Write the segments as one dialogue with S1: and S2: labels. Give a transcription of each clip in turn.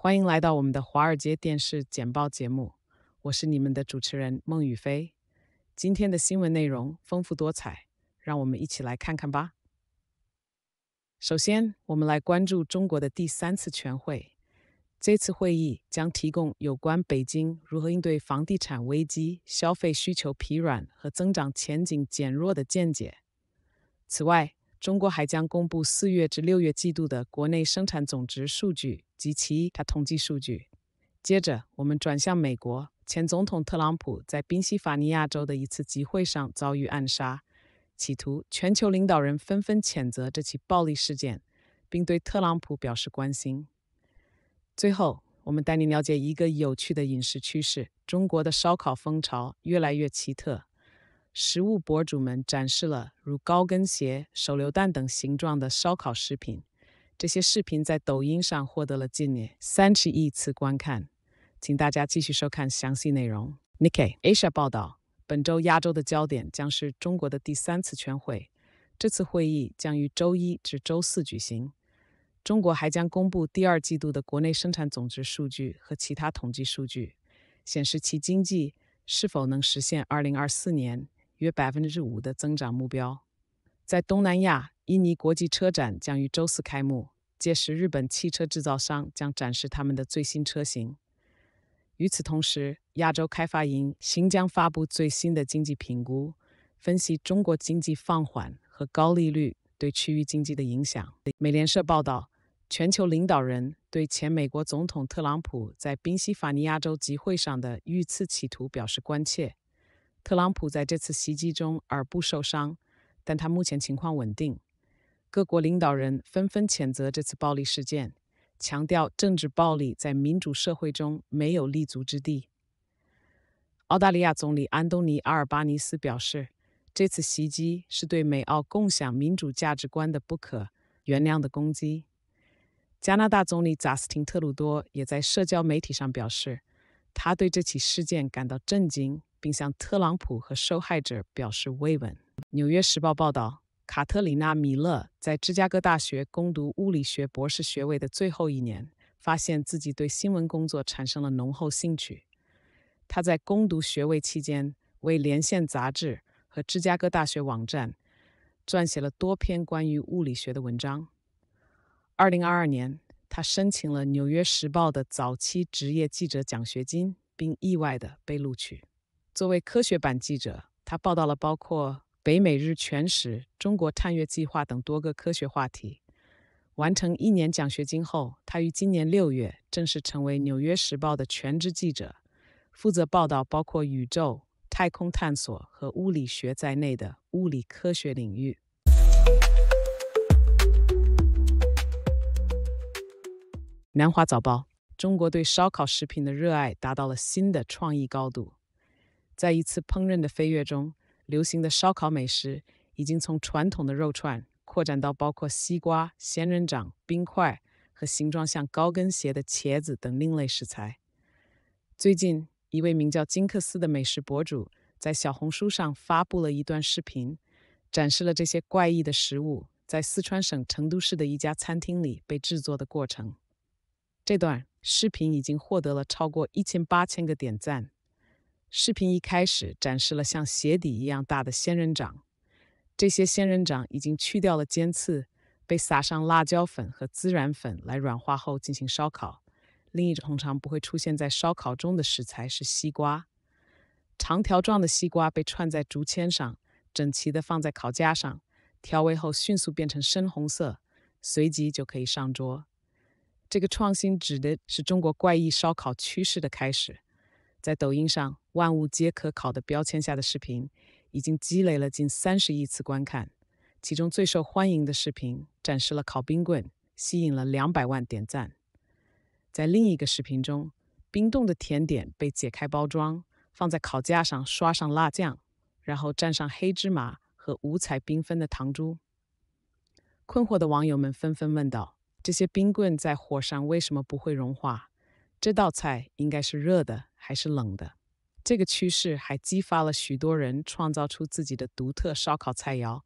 S1: 欢迎来到我们的《华尔街电视简报》节目，我是你们的主持人孟雨飞。今天的新闻内容丰富多彩，让我们一起来看看吧。首先，我们来关注中国的第三次全会。这次会议将提供有关北京如何应对房地产危机、消费需求疲软和增长前景减弱的见解。此外，中国还将公布四月至六月季度的国内生产总值数据及其他统计数据。接着，我们转向美国，前总统特朗普在宾夕法尼亚州的一次集会上遭遇暗杀，企图。全球领导人纷纷谴责这起暴力事件，并对特朗普表示关心。最后，我们带你了解一个有趣的饮食趋势：中国的烧烤风潮越来越奇特。食物博主们展示了如高跟鞋、手榴弹等形状的烧烤食品。这些视频在抖音上获得了近三十亿次观看。请大家继续收看详细内容。n i k e i Asia 报道，本周亚洲的焦点将是中国的第三次全会。这次会议将于周一至周四举行。中国还将公布第二季度的国内生产总值数据和其他统计数据，显示其经济是否能实现2024年。约百分之五的增长目标。在东南亚，印尼国际车展将于周四开幕，届时日本汽车制造商将展示他们的最新车型。与此同时，亚洲开发银行将发布最新的经济评估，分析中国经济放缓和高利率对区域经济的影响。美联社报道，全球领导人对前美国总统特朗普在宾夕法尼亚州集会上的遇刺企图表示关切。特朗普在这次袭击中耳部受伤，但他目前情况稳定。各国领导人纷纷谴责这次暴力事件，强调政治暴力在民主社会中没有立足之地。澳大利亚总理安东尼阿尔巴尼斯表示，这次袭击是对美澳共享民主价值观的不可原谅的攻击。加拿大总理贾斯汀特鲁多也在社交媒体上表示，他对这起事件感到震惊。并向特朗普和受害者表示慰问。《纽约时报》报道，卡特里娜·米勒在芝加哥大学攻读物理学博士学位的最后一年，发现自己对新闻工作产生了浓厚兴趣。他在攻读学位期间，为《连线》杂志和芝加哥大学网站撰写了多篇关于物理学的文章。二零二二年，他申请了《纽约时报》的早期职业记者奖学金，并意外地被录取。作为科学版记者，他报道了包括北美日全食、中国探月计划等多个科学话题。完成一年奖学金后，他于今年六月正式成为《纽约时报》的全职记者，负责报道包括宇宙、太空探索和物理学在内的物理科学领域。南华早报：中国对烧烤食品的热爱达到了新的创意高度。在一次烹饪的飞跃中，流行的烧烤美食已经从传统的肉串扩展到包括西瓜、仙人掌、冰块和形状像高跟鞋的茄子等另类食材。最近，一位名叫金克斯的美食博主在小红书上发布了一段视频，展示了这些怪异的食物在四川省成都市的一家餐厅里被制作的过程。这段视频已经获得了超过一千八千个点赞。视频一开始展示了像鞋底一样大的仙人掌，这些仙人掌已经去掉了尖刺，被撒上辣椒粉和孜然粉来软化后进行烧烤。另一种通常不会出现在烧烤中的食材是西瓜，长条状的西瓜被串在竹签上，整齐地放在烤架上，调味后迅速变成深红色，随即就可以上桌。这个创新指的是中国怪异烧烤趋势的开始。在抖音上“万物皆可烤”的标签下的视频已经积累了近三十亿次观看，其中最受欢迎的视频展示了烤冰棍，吸引了两百万点赞。在另一个视频中，冰冻的甜点被解开包装，放在烤架上，刷上辣酱，然后蘸上黑芝麻和五彩缤纷的糖珠。困惑的网友们纷纷问道：“这些冰棍在火上为什么不会融化？这道菜应该是热的。”还是冷的。这个趋势还激发了许多人创造出自己的独特烧烤菜肴。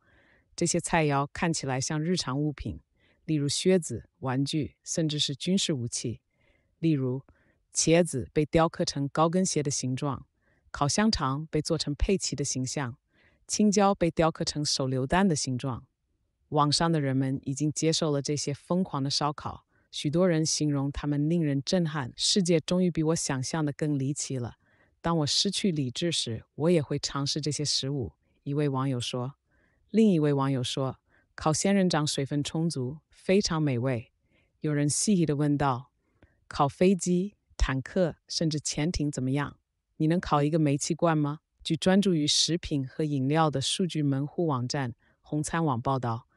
S1: 这些菜肴看起来像日常物品，例如靴子、玩具，甚至是军事武器。例如，茄子被雕刻成高跟鞋的形状，烤香肠被做成佩奇的形象，青椒被雕刻成手榴弹的形状。网上的人们已经接受了这些疯狂的烧烤。许多人形容他们令人震撼。世界终于比我想象的更离奇了。当我失去理智时，我也会尝试这些食物。一位网友说，另一位网友说，烤仙人掌水分充足，非常美味。有人细细地问道：烤飞机、坦克，甚至潜艇怎么样？你能烤一个煤气罐吗？据专注于食品和饮料的数据门户网站红餐网报道。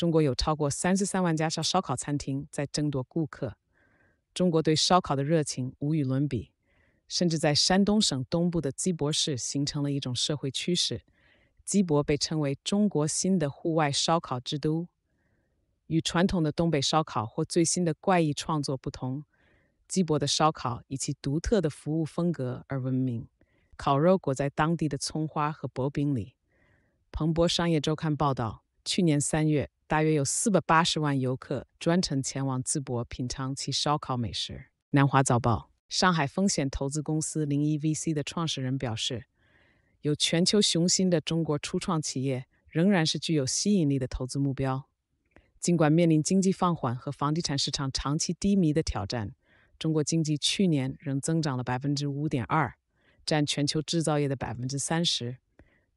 S1: 中国有超过三十三万家烧烧烤餐厅在争夺顾客。中国对烧烤的热情无与伦比，甚至在山东省东部的鸡博市形成了一种社会趋势。鸡博被称为中国新的户外烧烤之都。与传统的东北烧烤或最新的怪异创作不同，鸡博的烧烤以其独特的服务风格而闻名。烤肉裹在当地的葱花和薄饼里。彭博商业周刊报道，去年三月。大约有四百八十万游客专程前往淄博品尝其烧烤美食。南华早报，上海风险投资公司零一 VC 的创始人表示，有全球雄心的中国初创企业仍然是具有吸引力的投资目标。尽管面临经济放缓和房地产市场长期低迷的挑战，中国经济去年仍增长了百分之五点二，占全球制造业的百分之三十。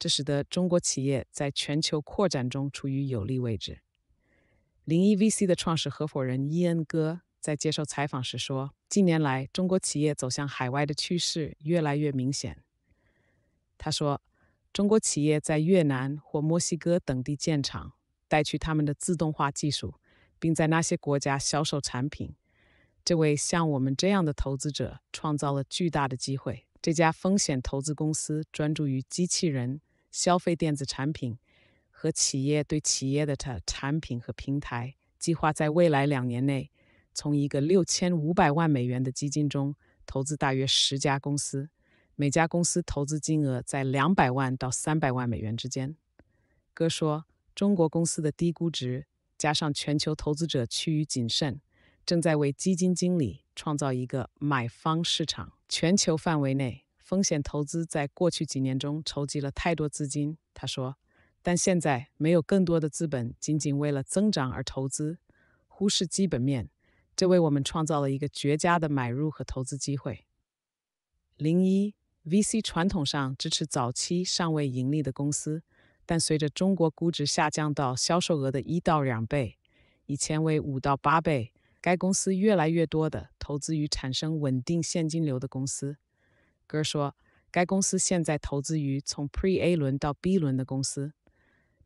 S1: 这使得中国企业在全球扩展中处于有利位置。零一 VC 的创始合伙人伊恩·戈在接受采访时说：“近年来，中国企业走向海外的趋势越来越明显。”他说：“中国企业在越南或墨西哥等地建厂，带去他们的自动化技术，并在那些国家销售产品，这为像我们这样的投资者创造了巨大的机会。”这家风险投资公司专注于机器人。消费电子产品和企业对企业的产产品和平台计划在未来两年内从一个六千五百万美元的基金中投资大约十家公司，每家公司投资金额在两百万到三百万美元之间。哥说，中国公司的低估值加上全球投资者趋于谨慎，正在为基金经理创造一个买方市场。全球范围内。风险投资在过去几年中筹集了太多资金，他说，但现在没有更多的资本，仅仅为了增长而投资，忽视基本面，这为我们创造了一个绝佳的买入和投资机会。零一 VC 传统上支持早期尚未盈利的公司，但随着中国估值下降到销售额的一到两倍，以前为五到八倍，该公司越来越多的投资于产生稳定现金流的公司。哥说，该公司现在投资于从 Pre-A 轮到 B 轮的公司。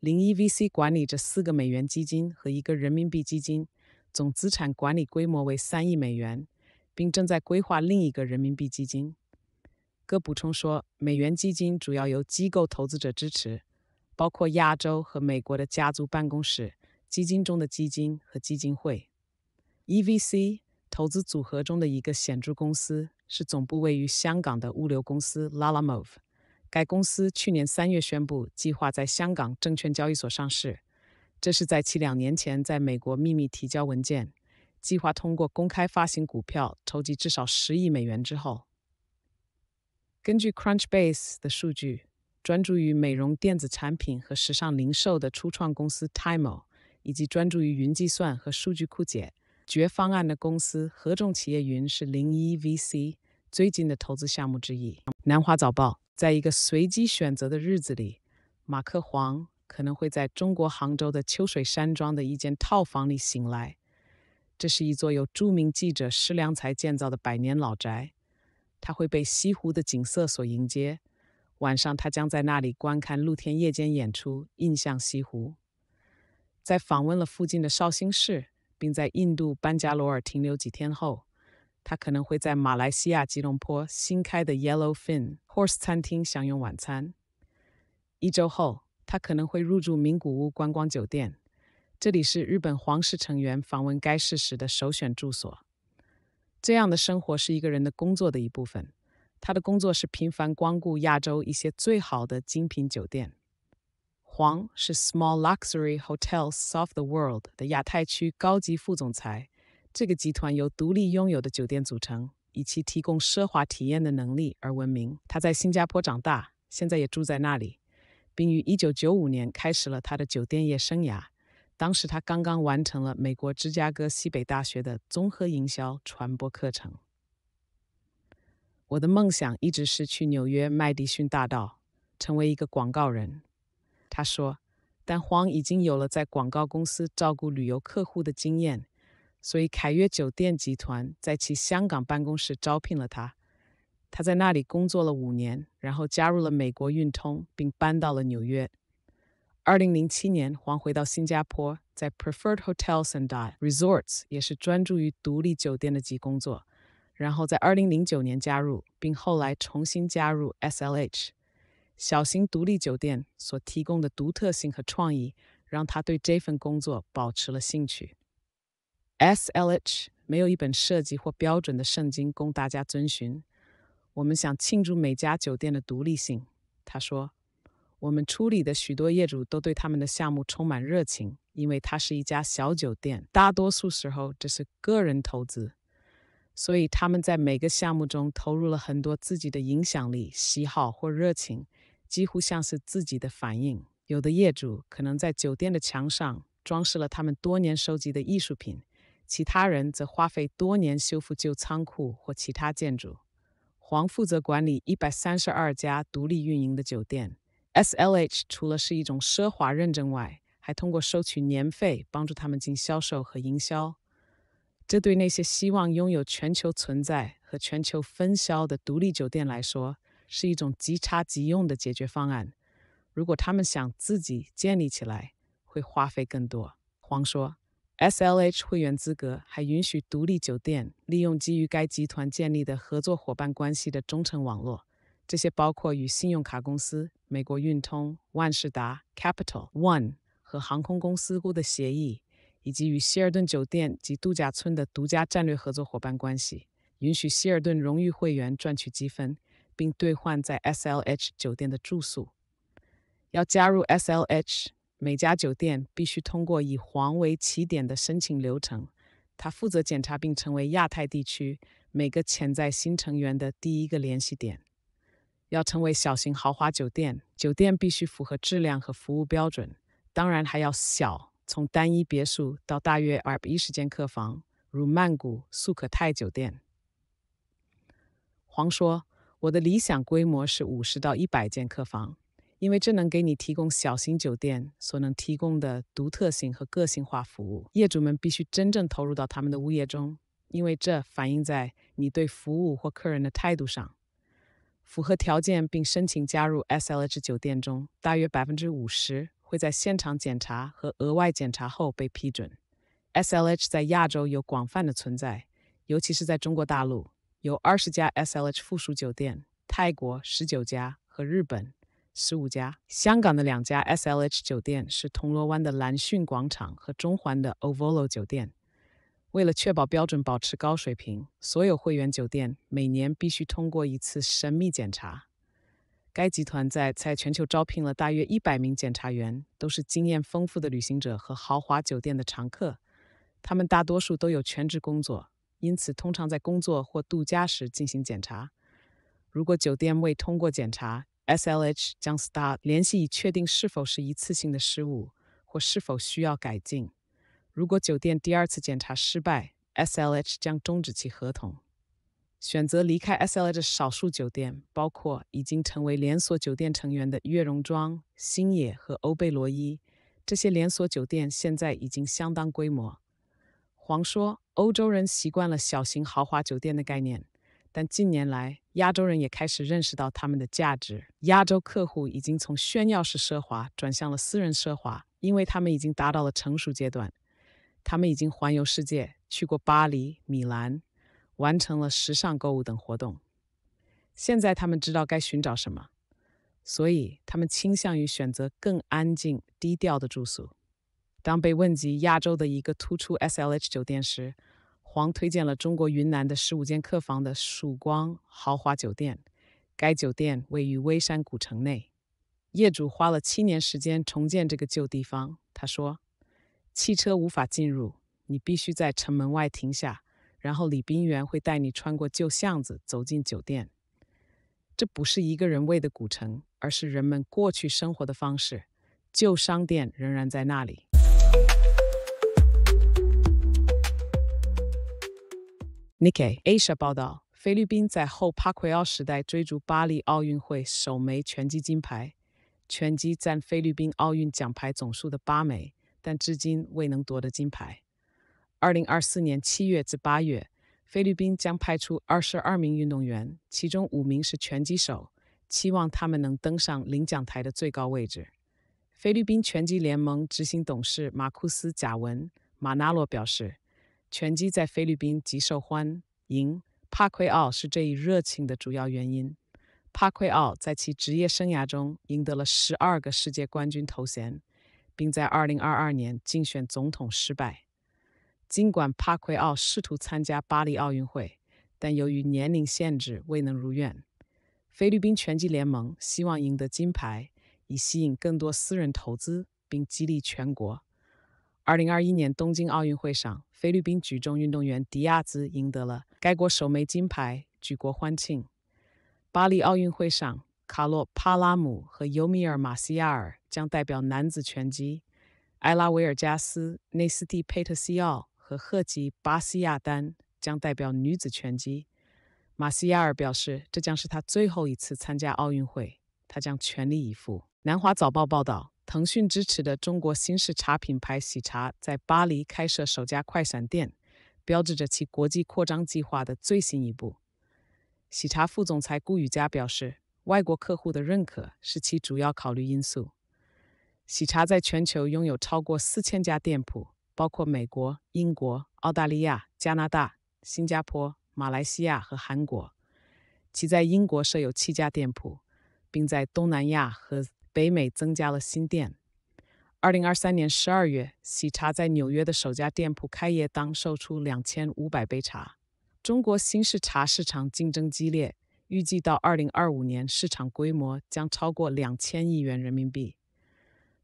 S1: 零一 VC 管理着四个美元基金和一个人民币基金，总资产管理规模为三亿美元，并正在规划另一个人民币基金。哥补充说，美元基金主要由机构投资者支持，包括亚洲和美国的家族办公室、基金中的基金和基金会。EVC 投资组合中的一个显著公司是总部位于香港的物流公司 Lalamove。该公司去年三月宣布计划在香港证券交易所上市，这是在其两年前在美国秘密提交文件，计划通过公开发行股票筹集至少十亿美元之后。根据 Crunchbase 的数据，专注于美容电子产品和时尚零售的初创公司 t i m o 以及专注于云计算和数据库解。解决方案的公司合众企业云是零一 VC 最近的投资项目之一。南华早报在一个随机选择的日子里，马克黄可能会在中国杭州的秋水山庄的一间套房里醒来。这是一座由著名记者施良才建造的百年老宅，他会被西湖的景色所迎接。晚上，他将在那里观看露天夜间演出《印象西湖》。在访问了附近的绍兴市。并在印度班加罗尔停留几天后，他可能会在马来西亚吉隆坡新开的 Yellowfin Horse 餐厅享用晚餐。一周后，他可能会入住名古屋观光酒店，这里是日本皇室成员访问该市时的首选住所。这样的生活是一个人的工作的一部分。他的工作是频繁光顾亚洲一些最好的精品酒店。黄是 Small Luxury Hotels of the World 的亚太区高级副总裁。这个集团由独立拥有的酒店组成，以其提供奢华体验的能力而闻名。他在新加坡长大，现在也住在那里，并于一九九五年开始了他的酒店业生涯。当时他刚刚完成了美国芝加哥西北大学的综合营销传播课程。我的梦想一直是去纽约麦迪逊大道，成为一个广告人。他说：“但黄已经有了在广告公司照顾旅游客户的经验，所以凯悦酒店集团在其香港办公室招聘了他。他在那里工作了五年，然后加入了美国运通，并搬到了纽约。2007年，黄回到新加坡，在 Preferred Hotels and Dot Resorts 也是专注于独立酒店的级工作，然后在2009年加入，并后来重新加入 SLH。”小型独立酒店所提供的独特性和创意，让他对这份工作保持了兴趣。S.L.H. 没有一本设计或标准的圣经供大家遵循。我们想庆祝每家酒店的独立性，他说。我们处理的许多业主都对他们的项目充满热情，因为它是一家小酒店。大多数时候，这是个人投资，所以他们在每个项目中投入了很多自己的影响力、喜好或热情。几乎像是自己的反应。有的业主可能在酒店的墙上装饰了他们多年收集的艺术品，其他人则花费多年修复旧仓库或其他建筑。黄负责管理一百三十二家独立运营的酒店。SLH 除了是一种奢华认证外，还通过收取年费帮助他们进行销售和营销。这对那些希望拥有全球存在和全球分销的独立酒店来说。是一种即插即用的解决方案。如果他们想自己建立起来，会花费更多。黄说，SLH 会员资格还允许独立酒店利用基于该集团建立的合作伙伴关系的忠诚网络，这些包括与信用卡公司、美国运通、万事达、Capital One 和航空公司雇的协议，以及与希尔顿酒店及度假村的独家战略合作伙伴关系，允许希尔顿荣誉会员赚取积分。并兑换在 SLH 酒店的住宿。要加入 SLH，每家酒店必须通过以黄为起点的申请流程。他负责检查并成为亚太地区每个潜在新成员的第一个联系点。要成为小型豪华酒店，酒店必须符合质量和服务标准，当然还要小，从单一别墅到大约二百一十间客房，如曼谷素可泰酒店。黄说。我的理想规模是五十到一百间客房，因为这能给你提供小型酒店所能提供的独特性和个性化服务。业主们必须真正投入到他们的物业中，因为这反映在你对服务或客人的态度上。符合条件并申请加入 SLH 酒店中，大约百分之五十会在现场检查和额外检查后被批准。SLH 在亚洲有广泛的存在，尤其是在中国大陆。有二十家 SLH 附属酒店，泰国十九家和日本十五家。香港的两家 SLH 酒店是铜锣湾的蓝汛广场和中环的 o v o l o 酒店。为了确保标准保持高水平，所有会员酒店每年必须通过一次神秘检查。该集团在全球招聘了大约一百名检查员，都是经验丰富的旅行者和豪华酒店的常客。他们大多数都有全职工作。因此，通常在工作或度假时进行检查。如果酒店未通过检查，SLH 将 star 联系以确定是否是一次性的失误，或是否需要改进。如果酒店第二次检查失败，SLH 将终止其合同。选择离开 SLH 的少数酒店，包括已经成为连锁酒店成员的悦榕庄、星野和欧贝罗伊。这些连锁酒店现在已经相当规模。黄说。欧洲人习惯了小型豪华酒店的概念，但近年来亚洲人也开始认识到他们的价值。亚洲客户已经从炫耀式奢华转向了私人奢华，因为他们已经达到了成熟阶段。他们已经环游世界，去过巴黎、米兰，完成了时尚购物等活动。现在他们知道该寻找什么，所以他们倾向于选择更安静、低调的住宿。当被问及亚洲的一个突出 SLH 酒店时，黄推荐了中国云南的十五间客房的曙光豪华酒店。该酒店位于微山古城内，业主花了七年时间重建这个旧地方。他说：“汽车无法进入，你必须在城门外停下，然后李冰员会带你穿过旧巷子走进酒店。这不是一个人为的古城，而是人们过去生活的方式。旧商店仍然在那里。” n i k k e Asia 报道，菲律宾在后帕奎奥时代追逐巴黎奥运会首枚拳击金牌。拳击占菲律宾奥运奖牌总数的八枚，但至今未能夺得金牌。2024年7月至8月，菲律宾将派出22名运动员，其中五名是拳击手，期望他们能登上领奖台的最高位置。菲律宾拳击联盟执行董事马库斯·贾文·马纳洛表示。拳击在菲律宾极受欢迎，帕奎奥是这一热情的主要原因。帕奎奥在其职业生涯中赢得了十二个世界冠军头衔，并在二零二二年竞选总统失败。尽管帕奎奥试图参加巴黎奥运会，但由于年龄限制未能如愿。菲律宾拳击联盟希望赢得金牌，以吸引更多私人投资并激励全国。二零二一年东京奥运会上。菲律宾举重运动员迪亚兹赢得了该国首枚金牌，举国欢庆。巴黎奥运会上，卡洛帕拉姆和尤米尔马西亚尔将代表男子拳击，埃拉维尔加斯、内斯蒂佩特西奥和赫吉巴西亚丹将代表女子拳击。马西亚尔表示，这将是他最后一次参加奥运会，他将全力以赴。南华早报报道。腾讯支持的中国新式茶品牌喜茶在巴黎开设首家快闪店，标志着其国际扩张计划的最新一步。喜茶副总裁顾宇佳表示，外国客户的认可是其主要考虑因素。喜茶在全球拥有超过四千家店铺，包括美国、英国、澳大利亚、加拿大、新加坡、马来西亚和韩国。其在英国设有七家店铺，并在东南亚和北美增加了新店。二零二三年十二月，喜茶在纽约的首家店铺开业，当售出两千五百杯茶。中国新式茶市场竞争激烈，预计到二零二五年，市场规模将超过两千亿元人民币。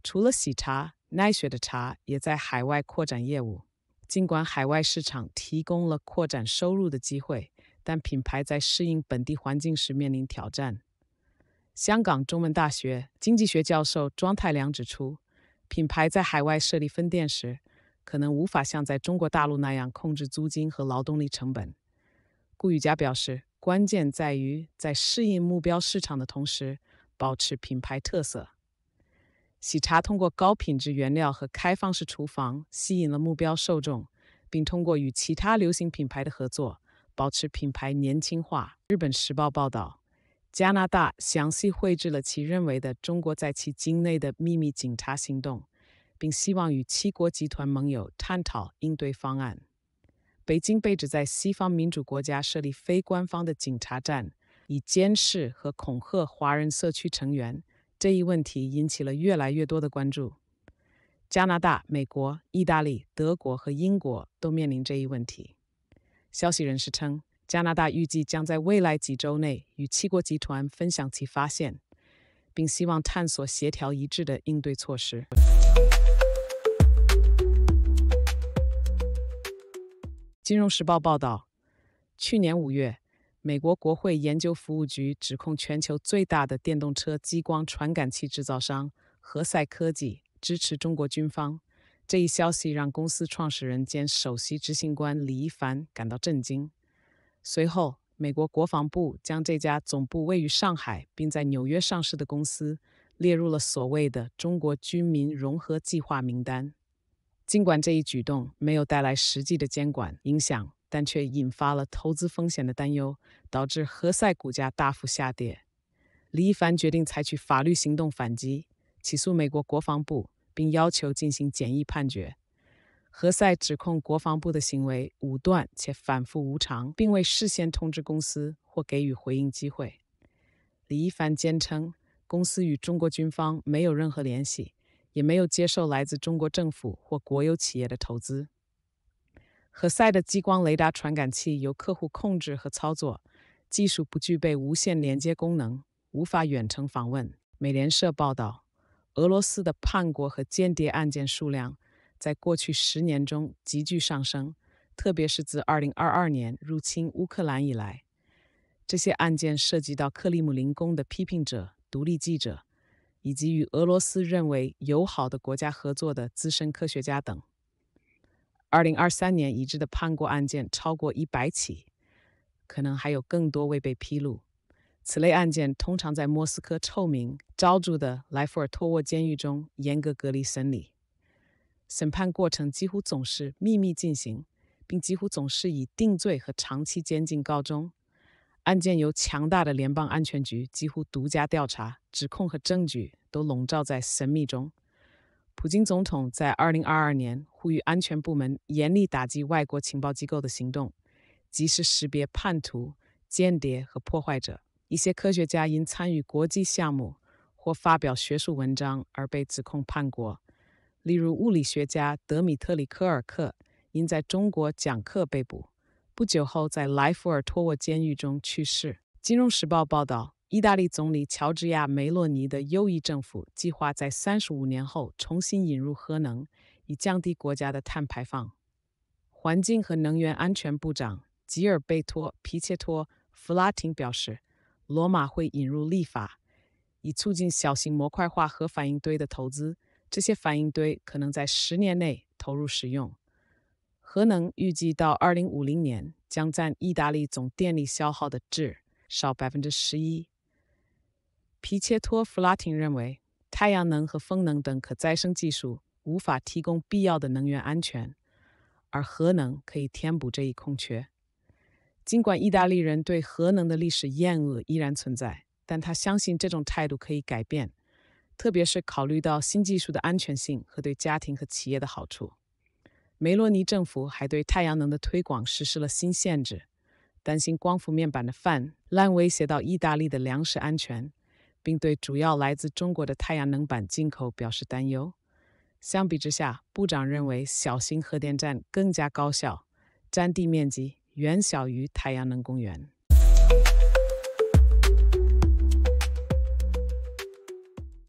S1: 除了喜茶，奈雪的茶也在海外扩展业务。尽管海外市场提供了扩展收入的机会，但品牌在适应本地环境时面临挑战。香港中文大学经济学教授庄太良指出，品牌在海外设立分店时，可能无法像在中国大陆那样控制租金和劳动力成本。顾宇佳表示，关键在于在适应目标市场的同时，保持品牌特色。喜茶通过高品质原料和开放式厨房吸引了目标受众，并通过与其他流行品牌的合作，保持品牌年轻化。日本时报报道。加拿大详细绘制了其认为的中国在其境内的秘密警察行动，并希望与七国集团盟友探讨应对方案。北京被指在西方民主国家设立非官方的警察站，以监视和恐吓华人社区成员。这一问题引起了越来越多的关注。加拿大、美国、意大利、德国和英国都面临这一问题。消息人士称。加拿大预计将在未来几周内与七国集团分享其发现，并希望探索协调一致的应对措施。金融时报报道，去年五月，美国国会研究服务局指控全球最大的电动车激光传感器制造商何塞科技支持中国军方。这一消息让公司创始人兼首席执行官李一凡感到震惊。随后，美国国防部将这家总部位于上海，并在纽约上市的公司列入了所谓的“中国居民融合计划”名单。尽管这一举动没有带来实际的监管影响，但却引发了投资风险的担忧，导致何塞股价大幅下跌。李一凡决定采取法律行动反击，起诉美国国防部，并要求进行简易判决。何塞指控国防部的行为武断且反复无常，并未事先通知公司或给予回应机会。李一凡坚称，公司与中国军方没有任何联系，也没有接受来自中国政府或国有企业的投资。何塞的激光雷达传感器由客户控制和操作，技术不具备无线连接功能，无法远程访问。美联社报道，俄罗斯的叛国和间谍案件数量。在过去十年中急剧上升，特别是自2022年入侵乌克兰以来，这些案件涉及到克里姆林宫的批评者、独立记者，以及与俄罗斯认为友好的国家合作的资深科学家等。2023年已知的叛国案件超过100起，可能还有更多未被披露。此类案件通常在莫斯科臭名昭著的莱夫尔托沃监狱中严格隔离审理。审判过程几乎总是秘密进行，并几乎总是以定罪和长期监禁告终。案件由强大的联邦安全局几乎独家调查，指控和证据都笼罩在神秘中。普京总统在二零二二年呼吁安全部门严厉打击外国情报机构的行动，及时识别叛徒、间谍和破坏者。一些科学家因参与国际项目或发表学术文章而被指控叛国。例如，物理学家德米特里·科尔克因在中国讲课被捕，不久后在莱福尔托沃监狱中去世。《金融时报》报道，意大利总理乔治亚·梅洛尼的右翼政府计划在三十五年后重新引入核能，以降低国家的碳排放。环境和能源安全部长吉尔贝托·皮切托·弗拉廷表示，罗马会引入立法，以促进小型模块化核反应堆的投资。这些反应堆可能在十年内投入使用。核能预计到二零五零年将占意大利总电力消耗的至少百分之十一。皮切托弗拉廷认为，太阳能和风能等可再生技术无法提供必要的能源安全，而核能可以填补这一空缺。尽管意大利人对核能的历史厌恶依然存在，但他相信这种态度可以改变。特别是考虑到新技术的安全性和对家庭和企业的好处，梅洛尼政府还对太阳能的推广实施了新限制，担心光伏面板的泛滥威胁到意大利的粮食安全，并对主要来自中国的太阳能板进口表示担忧。相比之下，部长认为小型核电站更加高效，占地面积远小于太阳能公园。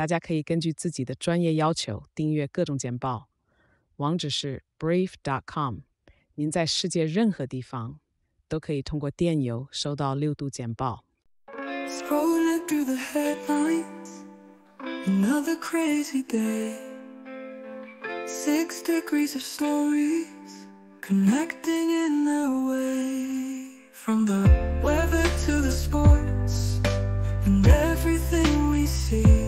S1: 大家可以根据自己的专业要求订阅各种简报，网址是 brief.com。您在世界任何地方都可以通过电邮收到六度简报。Scrolling another crazy day. Six degrees of stories connecting in that way. From the weather to the sports and everything we see.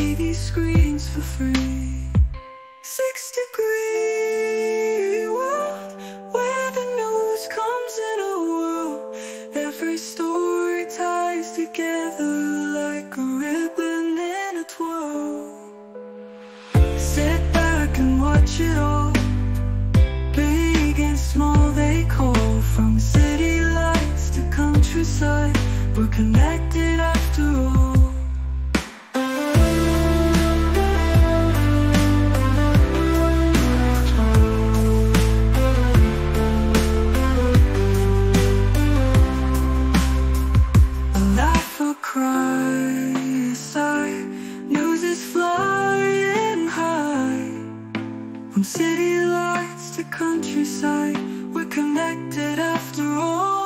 S1: see screens for free. Six degrees. countryside We're connected after all